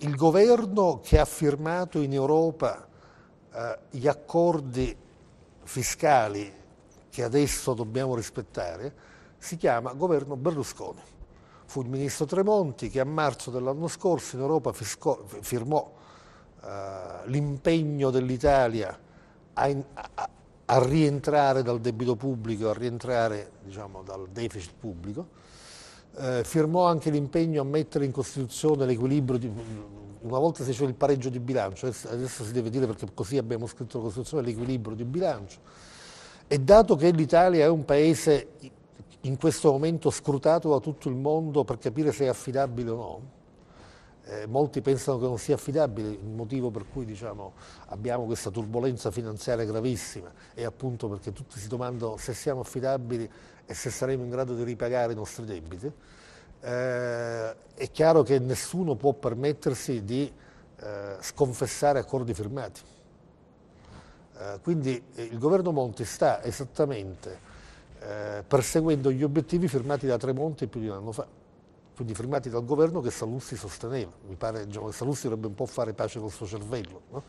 il governo che ha firmato in Europa eh, gli accordi fiscali che adesso dobbiamo rispettare si chiama governo Berlusconi. Fu il ministro Tremonti che a marzo dell'anno scorso in Europa fisco, firmò eh, l'impegno dell'Italia a, a, a, rientrare dal debito pubblico, a rientrare diciamo, dal deficit pubblico eh, firmò anche l'impegno a mettere in Costituzione l'equilibrio di, una volta si faceva il pareggio di bilancio, adesso si deve dire perché così abbiamo scritto la Costituzione, l'equilibrio di bilancio. E dato che l'Italia è un paese in questo momento scrutato da tutto il mondo per capire se è affidabile o no, eh, molti pensano che non sia affidabile, il motivo per cui diciamo, abbiamo questa turbolenza finanziaria gravissima è appunto perché tutti si domandano se siamo affidabili e se saremo in grado di ripagare i nostri debiti. Eh, è chiaro che nessuno può permettersi di eh, sconfessare accordi firmati. Eh, quindi eh, il governo Monti sta esattamente eh, perseguendo gli obiettivi firmati da Tremonti più di un anno fa quindi firmati dal governo che Saluzzi sosteneva. Mi pare diciamo, che Saluzzi dovrebbe un po' fare pace col suo cervello, no?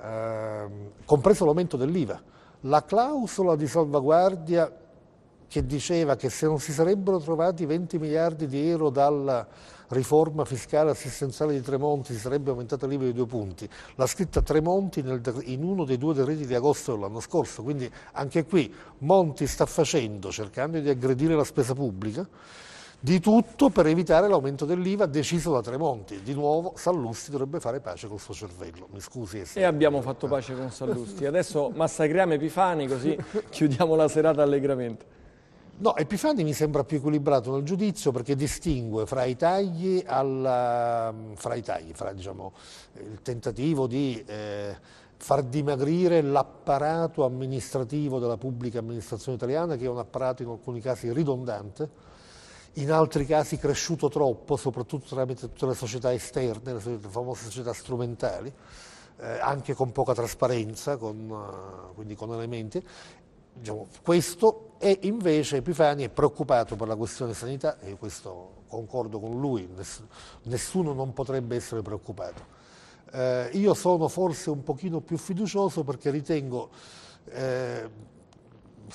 eh, compreso l'aumento dell'IVA. La clausola di salvaguardia che diceva che se non si sarebbero trovati 20 miliardi di euro dalla riforma fiscale assistenziale di Tremonti si sarebbe aumentata l'IVA di due punti, l'ha scritta Tremonti nel, in uno dei due decreti di agosto dell'anno scorso, quindi anche qui Monti sta facendo, cercando di aggredire la spesa pubblica, di tutto per evitare l'aumento dell'IVA deciso da Tremonti. Di nuovo Sallusti dovrebbe fare pace col suo cervello, mi scusi. E abbiamo fatto pace eh. con Sallusti. Adesso massacriamo Epifani così chiudiamo la serata allegramente. No, Epifani mi sembra più equilibrato nel giudizio perché distingue fra i tagli, alla, um, fra, i tagli fra diciamo, il tentativo di... Eh, far dimagrire l'apparato amministrativo della pubblica amministrazione italiana, che è un apparato in alcuni casi ridondante, in altri casi cresciuto troppo, soprattutto tramite tutte le società esterne, le, famose società strumentali, eh, anche con poca trasparenza, con, eh, quindi con elementi. Diciamo, questo e invece Epifani è preoccupato per la questione sanità e questo concordo con lui, nessuno non potrebbe essere preoccupato. Eh, io sono forse un pochino più fiducioso perché ritengo, eh,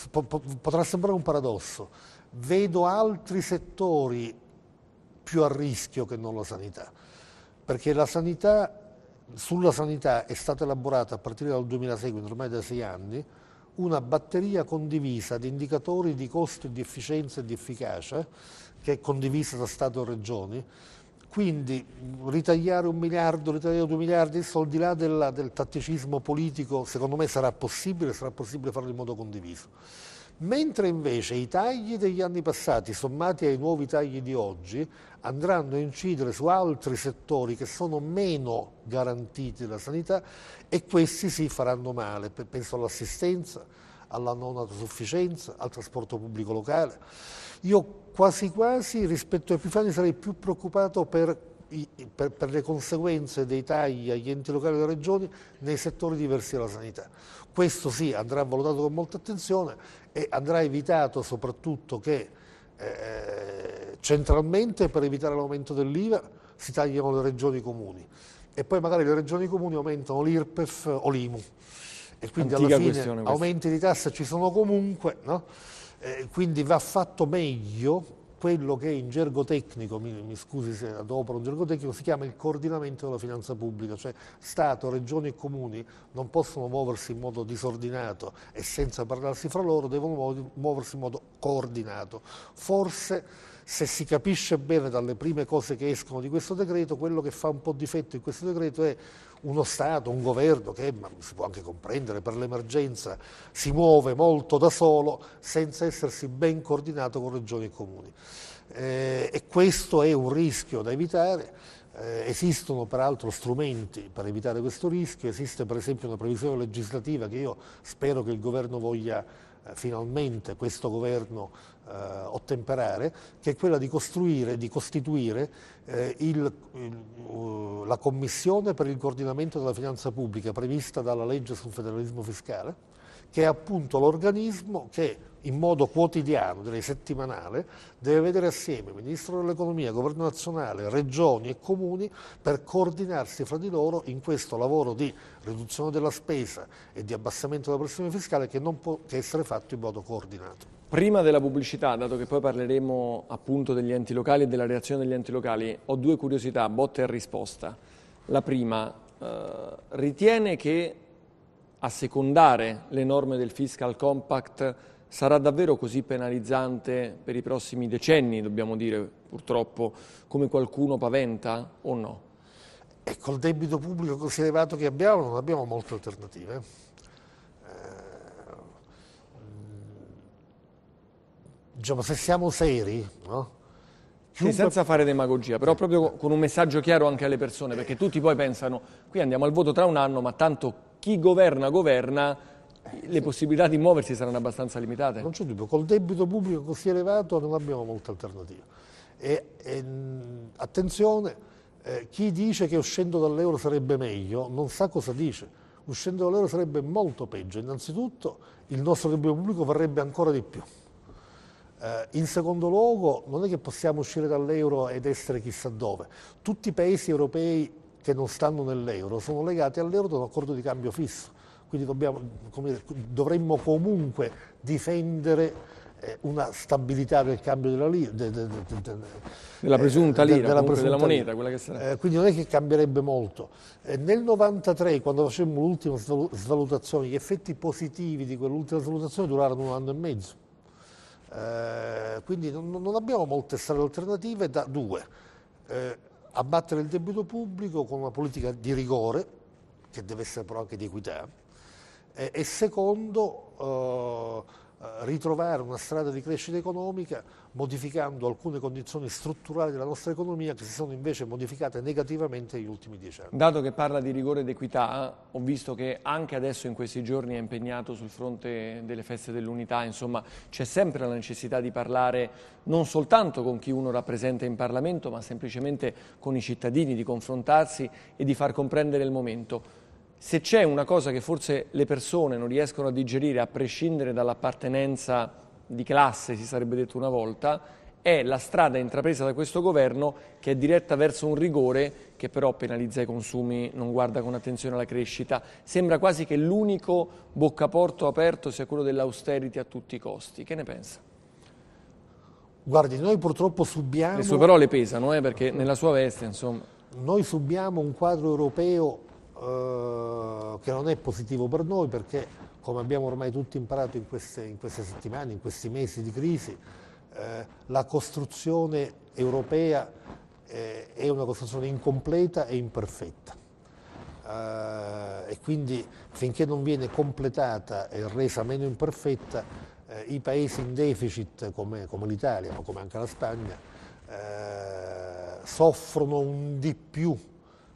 po- potrà sembrare un paradosso, vedo altri settori più a rischio che non la sanità, perché la sanità, sulla sanità è stata elaborata a partire dal 2006, quindi ormai da sei anni, una batteria condivisa di indicatori di costo, di efficienza e di efficacia, che è condivisa da Stato e Regioni, quindi ritagliare un miliardo, ritagliare due miliardi, al di là della, del tatticismo politico, secondo me sarà possibile, sarà possibile farlo in modo condiviso mentre invece i tagli degli anni passati sommati ai nuovi tagli di oggi andranno a incidere su altri settori che sono meno garantiti dalla sanità e questi si faranno male, penso all'assistenza, alla non autosufficienza, al trasporto pubblico locale. Io quasi quasi rispetto a Epifani sarei più preoccupato per, per, per, le conseguenze dei tagli agli enti locali e alle regioni nei settori diversi della sanità. Questo sì andrà valutato con molta attenzione e andrà evitato soprattutto che eh, centralmente per evitare l'aumento dell'IVA si tagliano le regioni comuni e poi magari le regioni comuni aumentano l'IRPEF o l'IMU e quindi Antica alla fine aumenti di tasse ci sono comunque, no? eh, quindi va fatto meglio quello che in gergo tecnico, mi, mi scusi se adopero un gergo tecnico, si chiama il coordinamento della finanza pubblica, cioè Stato, Regioni e Comuni non possono muoversi in modo disordinato e senza parlarsi fra loro, devono muoversi in modo coordinato. Forse se si capisce bene dalle prime cose che escono di questo decreto, quello che fa un po' difetto in questo decreto è uno Stato, un governo che, ma si può anche comprendere per l'emergenza, si muove molto da solo senza essersi ben coordinato con regioni e comuni. Eh, e questo è un rischio da evitare. Eh, esistono peraltro strumenti per evitare questo rischio, esiste per esempio una previsione legislativa che io spero che il governo voglia finalmente questo governo eh, ottemperare, che è quella di costruire, di costituire eh, il, il, uh, la commissione per il coordinamento della finanza pubblica prevista dalla legge sul federalismo fiscale, che è appunto l'organismo che in modo quotidiano, direi settimanale, deve vedere assieme Ministro dell'Economia, Governo nazionale, Regioni e Comuni per coordinarsi fra di loro in questo lavoro di riduzione della spesa e di abbassamento della pressione fiscale che non può che essere fatto in modo coordinato. Prima della pubblicità, dato che poi parleremo appunto degli enti locali e della reazione degli enti locali, ho due curiosità, botta e risposta. La prima, eh, ritiene che assecondare le norme del fiscal compact sarà davvero così penalizzante per i prossimi decenni, dobbiamo dire purtroppo, come qualcuno paventa o no? e col debito pubblico così elevato che abbiamo non abbiamo molte alternative. Eh, mm, diciamo, se siamo seri, no? Sì, senza fare demagogia, però proprio con un messaggio chiaro anche alle persone, perché tutti poi pensano, qui andiamo al voto tra un anno, ma tanto chi governa governa, le possibilità di muoversi saranno abbastanza limitate. Non c'è dubbio, col debito pubblico così elevato non abbiamo molte alternative. E, e, mm, attenzione, eh, chi dice che uscendo dall'euro sarebbe meglio non sa cosa dice. Uscendo dall'euro sarebbe molto peggio. Innanzitutto il nostro debito pubblico varrebbe ancora di più. Eh, in secondo luogo non è che possiamo uscire dall'euro ed essere chissà dove. Tutti i paesi europei che non stanno nell'euro sono legati all'euro da un accordo di cambio fisso. Quindi dobbiamo, dire, dovremmo comunque difendere eh, una stabilità del cambio della lira. De, de, de, della eh, presunta lira, della, presunta della moneta, quella che sarà. Eh, quindi non è che cambierebbe molto. Eh, nel 93, quando facemmo l'ultima svalutazione, gli effetti positivi di quell'ultima svalutazione durarono un anno e mezzo. Eh, quindi non, non, abbiamo molte strade alternative da due. Eh, abbattere il debito pubblico con una politica di rigore, che deve essere però anche di equità, e secondo eh, ritrovare una strada di crescita economica modificando alcune condizioni strutturali della nostra economia che si sono invece modificate negativamente negli ultimi dieci anni. Dato che parla di rigore ed equità, ho visto che anche adesso in questi giorni è impegnato sul fronte delle feste dell'unità, insomma c'è sempre la necessità di parlare non soltanto con chi uno rappresenta in Parlamento ma semplicemente con i cittadini, di confrontarsi e di far comprendere il momento se c'è una cosa che forse le persone non riescono a digerire, a prescindere dall'appartenenza di classe, si sarebbe detto una volta, è la strada intrapresa da questo governo che è diretta verso un rigore che però penalizza i consumi, non guarda con attenzione alla crescita. Sembra quasi che l'unico boccaporto aperto sia quello dell'austerity a tutti i costi. Che ne pensa? Guardi, noi purtroppo subiamo... Le sue parole pesano, eh, perché nella sua veste, insomma... Noi subiamo un quadro europeo eh, che non è positivo per noi perché come abbiamo ormai tutti imparato in queste, in queste settimane, in questi mesi di crisi, eh, la costruzione europea eh, è una costruzione incompleta e imperfetta. Eh, e quindi finché non viene completata e resa meno imperfetta, eh, i paesi in deficit come, come l'Italia, ma come anche la Spagna, soffrono un di più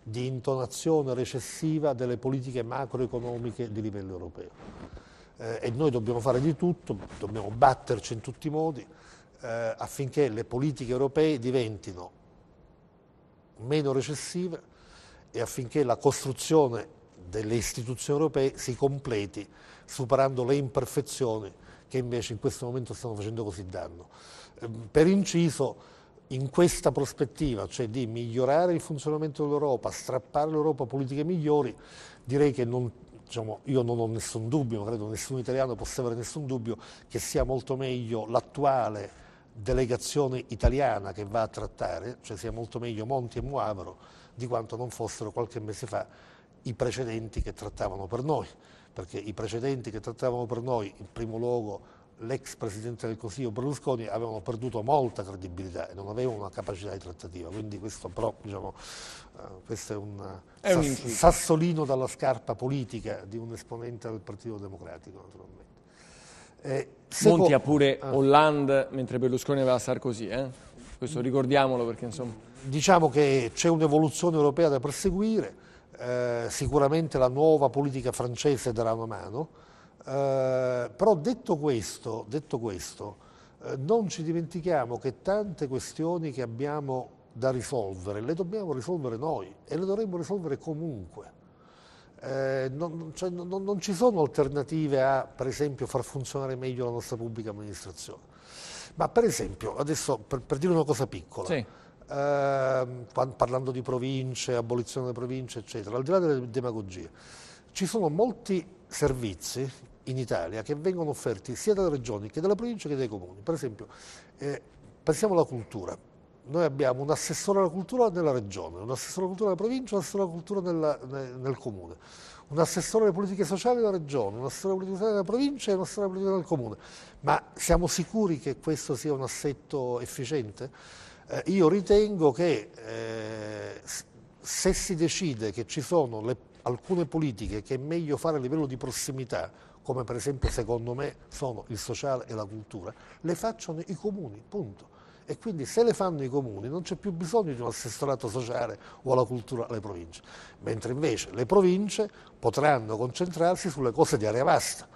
di intonazione recessiva delle politiche macroeconomiche di livello europeo. Eh, e noi dobbiamo fare di tutto, dobbiamo batterci in tutti i modi eh, affinché le politiche europee diventino meno recessive e affinché la costruzione delle istituzioni europee si completi superando le imperfezioni che invece in questo momento stanno facendo così danno. Eh, per inciso in questa prospettiva, cioè di migliorare il funzionamento dell'Europa, strappare l'Europa a politiche migliori, direi che non, diciamo, io non ho nessun dubbio, non credo nessun italiano possa avere nessun dubbio che sia molto meglio l'attuale delegazione italiana che va a trattare, cioè sia molto meglio Monti e Muavaro, di quanto non fossero qualche mese fa i precedenti che trattavano per noi, perché i precedenti che trattavano per noi, in primo luogo l'ex Presidente del Consiglio Berlusconi avevano perduto molta credibilità e non avevano una capacità di trattativa, quindi questo, però, diciamo, eh, questo è un, è un sass sassolino dalla scarpa politica di un esponente del Partito Democratico naturalmente. Eh, Monti ha pure ah. Hollande mentre Berlusconi aveva Sarkozy, eh? questo ricordiamolo perché insomma... Diciamo che c'è un'evoluzione europea da perseguire, eh, sicuramente la nuova politica francese darà una mano, eh, però detto questo, detto questo eh, non ci dimentichiamo che tante questioni che abbiamo da risolvere le dobbiamo risolvere noi e le dovremmo risolvere comunque. Eh, non, cioè, non, non, ci sono alternative a, per esempio, far funzionare meglio la nostra pubblica amministrazione. Ma per esempio, adesso per, per dire una cosa piccola, sì. eh, parlando di province, abolizione delle province, eccetera, al di là delle demagogie, ci sono molti servizi in Italia che vengono offerti sia dalle regioni che dalle province che dai comuni. Per esempio, eh, pensiamo alla cultura. Noi abbiamo un assessore alla cultura nella regione, un assessore alla cultura nella provincia, un assessore alla cultura nella, nel, nel, comune, un assessore alle politiche sociali nella regione, un assessore alle politiche sociali nella provincia e un assessore alle politiche nel comune. Ma siamo sicuri che questo sia un assetto efficiente? Eh, io ritengo che eh, se si decide che ci sono le, alcune politiche che è meglio fare a livello di prossimità, come per esempio secondo me sono il sociale e la cultura, le facciano i comuni, punto. E quindi se le fanno i comuni non c'è più bisogno di un assessorato sociale o alla cultura alle province, mentre invece le province potranno concentrarsi sulle cose di area vasta,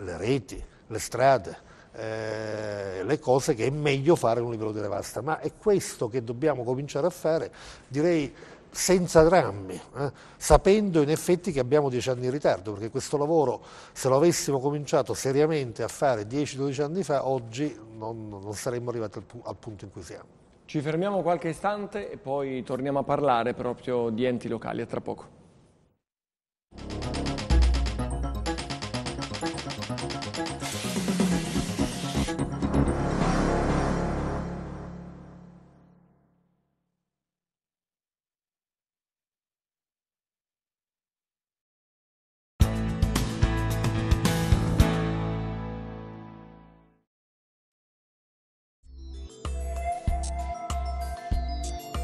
le reti, le strade, eh, le cose che è meglio fare a un livello di area vasta. Ma è questo che dobbiamo cominciare a fare, direi senza drammi, eh? sapendo in effetti che abbiamo dieci anni in ritardo, perché questo lavoro se lo avessimo cominciato seriamente a fare 10-12 anni fa, oggi non, non saremmo arrivati al, pu al punto in cui siamo. Ci fermiamo qualche istante e poi torniamo a parlare proprio di enti locali, a tra poco.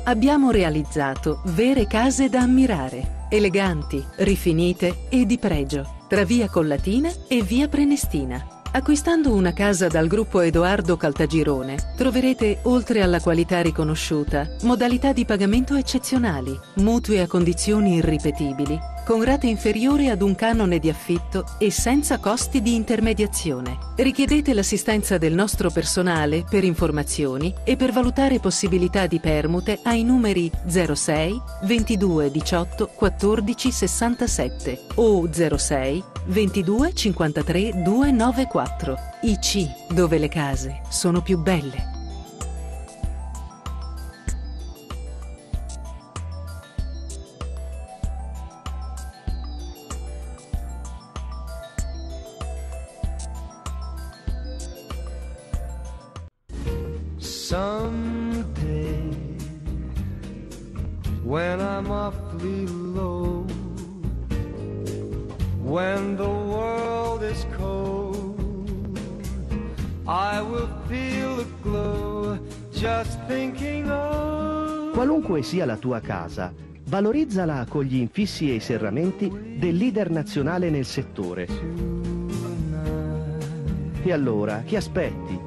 abbiamo realizzato vere case da ammirare, eleganti, rifinite e di pregio, tra via Collatina e via Prenestina. Acquistando una casa dal gruppo Edoardo Caltagirone troverete, oltre alla qualità riconosciuta, modalità di pagamento eccezionali, mutui a condizioni irripetibili con rate inferiori ad un canone di affitto e senza costi di intermediazione. Richiedete l'assistenza del nostro personale per informazioni e per valutare possibilità di permute ai numeri 06 22 18 14 67 o 06 22 53 294. IC, dove le case sono più belle. sia la tua casa, valorizzala con gli infissi e i serramenti del leader nazionale nel settore. E allora, che aspetti?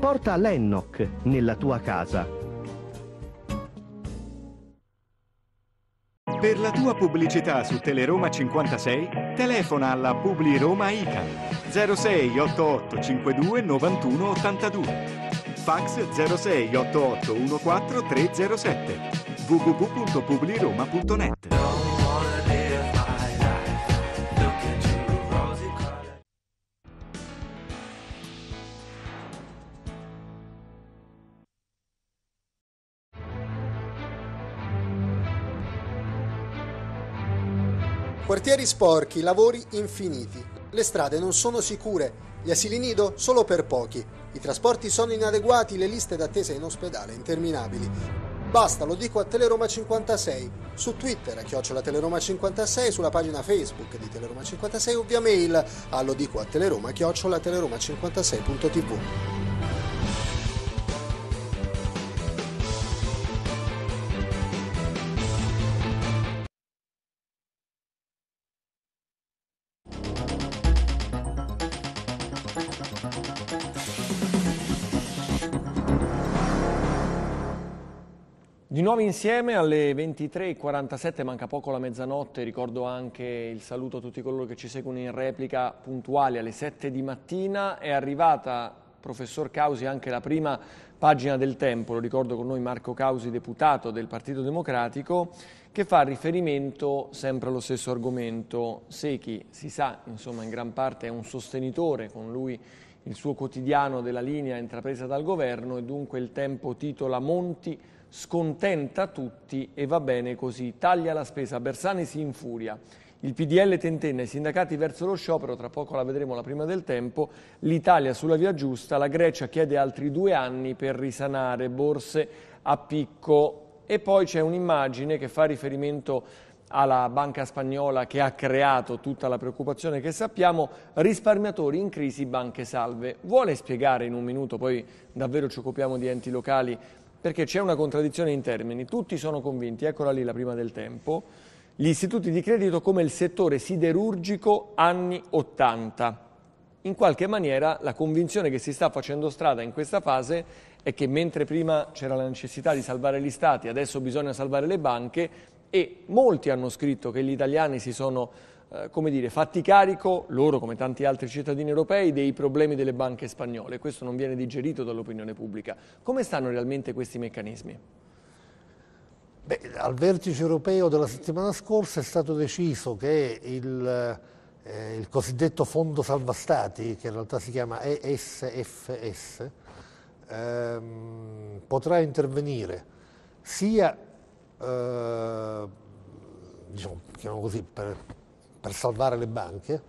Porta l'Ennoc nella tua casa. Per la tua pubblicità su Teleroma 56, telefona alla Publi Roma ICA 06 88 52 91 82. Fax 06 88 14 307 www.publiroma.net. Quartieri sporchi, lavori infiniti. Le strade non sono sicure, gli asili nido solo per pochi. I trasporti sono inadeguati, le liste d'attesa in ospedale interminabili. Basta, lo dico a Teleroma 56, su Twitter a chiocciola Teleroma 56, sulla pagina Facebook di Teleroma 56 o via mail a lo dico a Teleroma chiocciola teleroma56.tv. insieme alle 23.47, manca poco la mezzanotte, ricordo anche il saluto a tutti coloro che ci seguono in replica puntuali alle 7 di mattina, è arrivata, professor Causi, anche la prima pagina del tempo, lo ricordo con noi Marco Causi, deputato del Partito Democratico, che fa riferimento sempre allo stesso argomento. Secchi, si sa, insomma, in gran parte è un sostenitore, con lui il suo quotidiano della linea intrapresa dal governo e dunque il tempo titola Monti scontenta tutti e va bene così, taglia la spesa, Bersani si infuria. Il PDL tentenna i sindacati verso lo sciopero, tra poco la vedremo la prima del tempo, l'Italia sulla via giusta, la Grecia chiede altri due anni per risanare borse a picco e poi c'è un'immagine che fa riferimento alla banca spagnola che ha creato tutta la preoccupazione che sappiamo, risparmiatori in crisi, banche salve. Vuole spiegare in un minuto, poi davvero ci occupiamo di enti locali, perché c'è una contraddizione in termini. Tutti sono convinti, eccola lì la prima del tempo, gli istituti di credito come il settore siderurgico anni 80. In qualche maniera la convinzione che si sta facendo strada in questa fase è che mentre prima c'era la necessità di salvare gli stati, adesso bisogna salvare le banche e molti hanno scritto che gli italiani si sono eh, come dire, fatti carico, loro come tanti altri cittadini europei, dei problemi delle banche spagnole. Questo non viene digerito dall'opinione pubblica. Come stanno realmente questi meccanismi? Beh, al vertice europeo della settimana scorsa è stato deciso che il, eh, il cosiddetto fondo salva stati, che in realtà si chiama ESFS, ehm, potrà intervenire sia eh, diciamo, così, per, per salvare le banche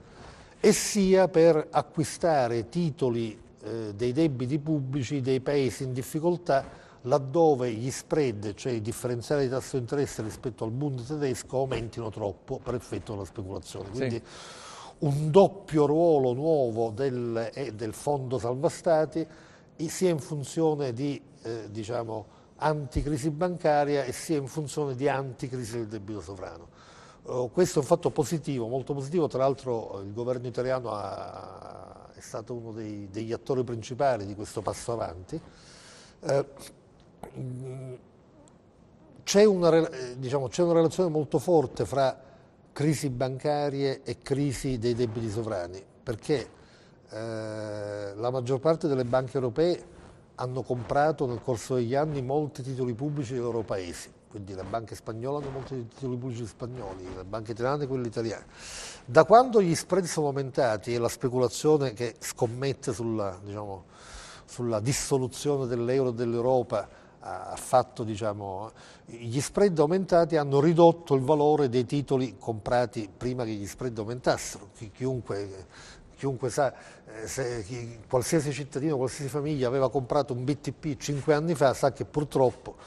e sia per acquistare titoli eh, dei debiti pubblici dei paesi in difficoltà laddove gli spread, cioè i differenziali di tasso di interesse rispetto al Bund tedesco, aumentino troppo per effetto della speculazione. Quindi sì. un doppio ruolo nuovo del, eh, del fondo salvastati sia in funzione di eh, diciamo, anticrisi bancaria e sia in funzione di anticrisi del debito sovrano. Oh, questo è un fatto positivo, molto positivo, tra l'altro il governo italiano ha, è stato uno dei, degli attori principali di questo passo avanti. Eh, c'è una, diciamo, una, relazione molto forte fra crisi bancarie e crisi dei debiti sovrani, perché eh, la maggior parte delle banche europee hanno comprato nel corso degli anni molti titoli pubblici dei loro paesi quindi la banca spagnola hanno molti titoli pubblici spagnoli, la banca italiana e quella italiana. Da quando gli spread sono aumentati e la speculazione che scommette sulla, diciamo, sulla dissoluzione dell'euro e dell'Europa ha fatto, diciamo, gli spread aumentati hanno ridotto il valore dei titoli comprati prima che gli spread aumentassero. Chiunque, chiunque sa, eh, se, chi, qualsiasi cittadino, qualsiasi famiglia aveva comprato un BTP 5 anni fa sa che purtroppo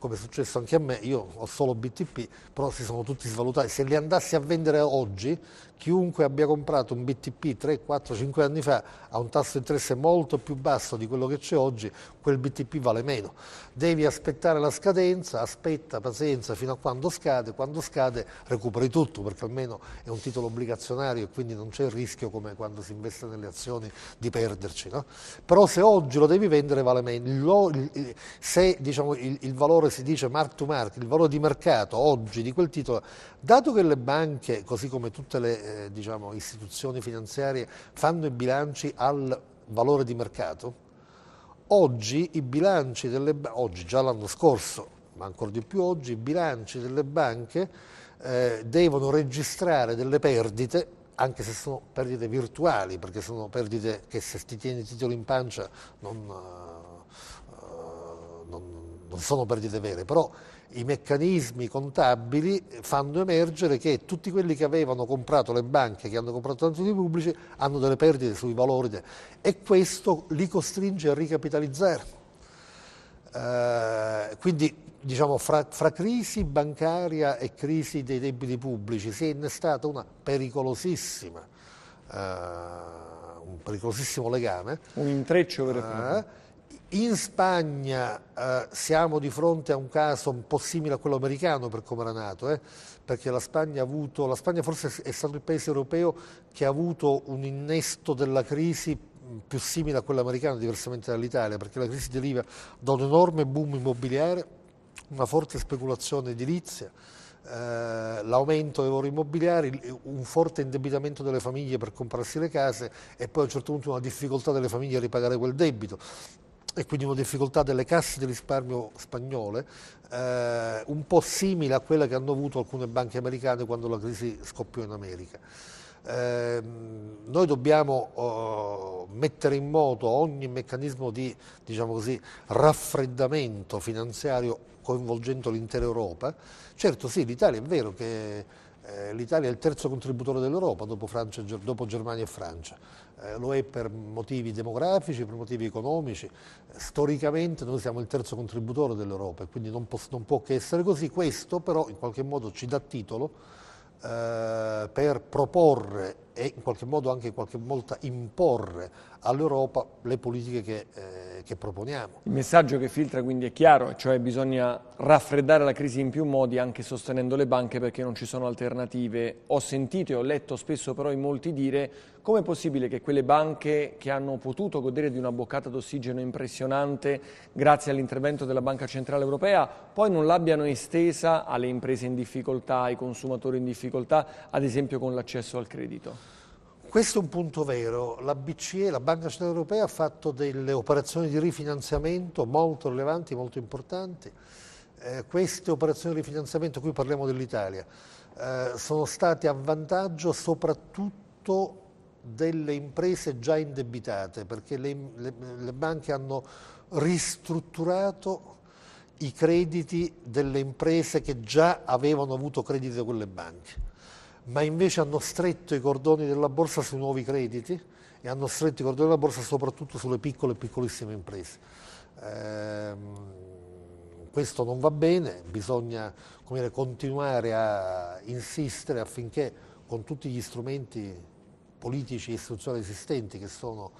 come è successo anche a me, io ho solo BTP, però si sono tutti svalutati. Se li andassi a vendere oggi, chiunque abbia comprato un BTP 3, 4, 5 anni fa a un tasso di interesse molto più basso di quello che c'è oggi, quel BTP vale meno. Devi aspettare la scadenza, aspetta pazienza fino a quando scade, quando scade recuperi tutto perché almeno è un titolo obbligazionario e quindi non c'è il rischio come quando si investe nelle azioni di perderci. No? Però se oggi lo devi vendere vale meno, se diciamo, il, il valore si dice mark to mark, il valore di mercato oggi di quel titolo, dato che le banche, così come tutte le eh, diciamo, istituzioni finanziarie fanno i bilanci al valore di mercato, oggi i bilanci delle oggi già l'anno scorso, ma ancora di più oggi, i bilanci delle banche eh, devono registrare delle perdite anche se sono perdite virtuali, perché sono perdite che se ti tieni il titolo in pancia non, uh, non, non sono perdite vere, però i meccanismi contabili fanno emergere che tutti quelli che avevano comprato le banche, che hanno comprato tanti titoli pubblici, hanno delle perdite sui valori e questo li costringe a ricapitalizzare. Eh, quindi diciamo, fra, fra, crisi bancaria e crisi dei debiti pubblici si è innestata una pericolosissima, eh, un pericolosissimo legame. Un intreccio vero e proprio. Eh, in Spagna eh, siamo di fronte a un caso un po' simile a quello americano per come era nato, eh, perché la Spagna, avuto, la Spagna, forse è stato il paese europeo che ha avuto un innesto della crisi mm, più simile a quello americano, diversamente dall'Italia, perché la crisi deriva da un enorme boom immobiliare, una forte speculazione edilizia, eh, l'aumento dei valori immobiliari, un forte indebitamento delle famiglie per comprarsi le case e poi a un certo punto una difficoltà delle famiglie a ripagare quel debito e quindi una difficoltà delle casse di risparmio spagnole, eh, un po' simile a quella che hanno avuto alcune banche americane quando la crisi scoppiò in America. Eh, noi dobbiamo oh, mettere in moto ogni meccanismo di diciamo così, raffreddamento finanziario coinvolgendo l'intera Europa. Certo sì, l'Italia è vero che eh, L'Italia è il terzo contributore dell'Europa dopo, dopo, Germania e Francia. Eh, lo è per motivi demografici, per motivi economici. Eh, storicamente noi siamo il terzo contributore dell'Europa e quindi non, non, può che essere così. Questo però in qualche modo ci dà titolo eh, per proporre e in qualche modo anche qualche volta imporre all'Europa le politiche che eh, che proponiamo. Il messaggio che filtra quindi è chiaro, cioè bisogna raffreddare la crisi in più modi anche sostenendo le banche perché non ci sono alternative. Ho sentito e ho letto spesso però in molti dire com'è possibile che quelle banche che hanno potuto godere di una boccata d'ossigeno impressionante grazie all'intervento della Banca Centrale Europea poi non l'abbiano estesa alle imprese in difficoltà, ai consumatori in difficoltà, ad esempio con l'accesso al credito? Questo è un punto vero, la BCE, la Banca Centrale Europea ha fatto delle operazioni di rifinanziamento molto rilevanti, molto importanti, eh, queste operazioni di rifinanziamento, qui parliamo dell'Italia, eh, sono state a vantaggio soprattutto delle imprese già indebitate, perché le, le, le banche hanno ristrutturato i crediti delle imprese che già avevano avuto crediti da quelle banche ma invece hanno stretto i cordoni della borsa sui nuovi crediti e hanno stretto i cordoni della borsa soprattutto sulle piccole e piccolissime imprese. Ehm, questo non va bene, bisogna dire, continuare a insistere affinché con tutti gli strumenti politici e istituzionali esistenti che sono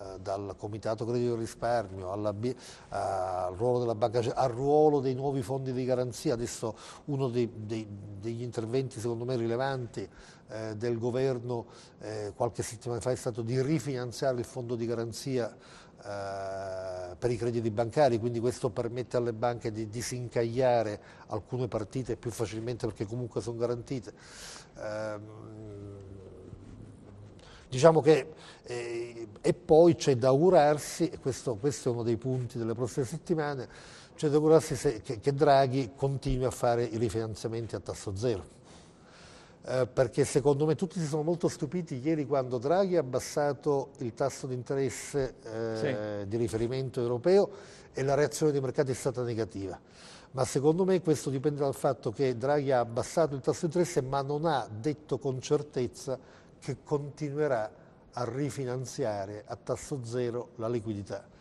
eh, dal Comitato Credito e Risparmio alla, eh, al, ruolo della Banca, al, ruolo dei nuovi fondi di garanzia, adesso uno dei, dei, degli interventi secondo me rilevanti eh, del governo eh, qualche settimana fa è stato di rifinanziare il fondo di garanzia per i crediti bancari, quindi questo permette alle banche di disincagliare alcune partite più facilmente perché comunque sono garantite. Ehm, Diciamo che, eh, e poi c'è da augurarsi, e questo, questo, è uno dei punti delle prossime settimane, c'è da augurarsi se, che, che, Draghi continui a fare i rifinanziamenti a tasso zero. Eh, perché secondo me tutti si sono molto stupiti ieri quando Draghi ha abbassato il tasso di interesse eh, sì. di riferimento europeo e la reazione dei mercati è stata negativa ma secondo me questo dipende dal fatto che Draghi ha abbassato il tasso di interesse ma non ha detto con certezza che continuerà a rifinanziare a tasso zero la liquidità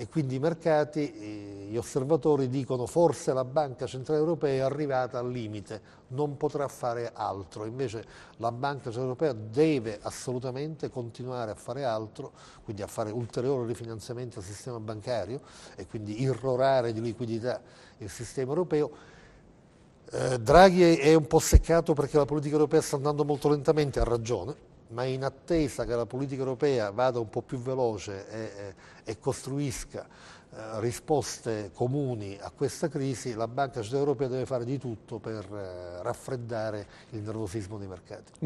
e quindi i mercati, eh, gli osservatori dicono forse la Banca Centrale Europea è arrivata al limite, non potrà fare altro, invece la Banca Centrale Europea deve assolutamente continuare a fare altro, quindi a fare ulteriore rifinanziamento al sistema bancario e quindi irrorare di liquidità il sistema europeo eh, Draghi è un po' seccato perché la politica europea sta andando molto lentamente, ha ragione, ma in attesa che la politica europea vada un po' più veloce e, e, e costruisca eh, risposte comuni a questa crisi, la Banca Centrale Europea deve fare di tutto per eh, raffreddare il nervosismo dei mercati.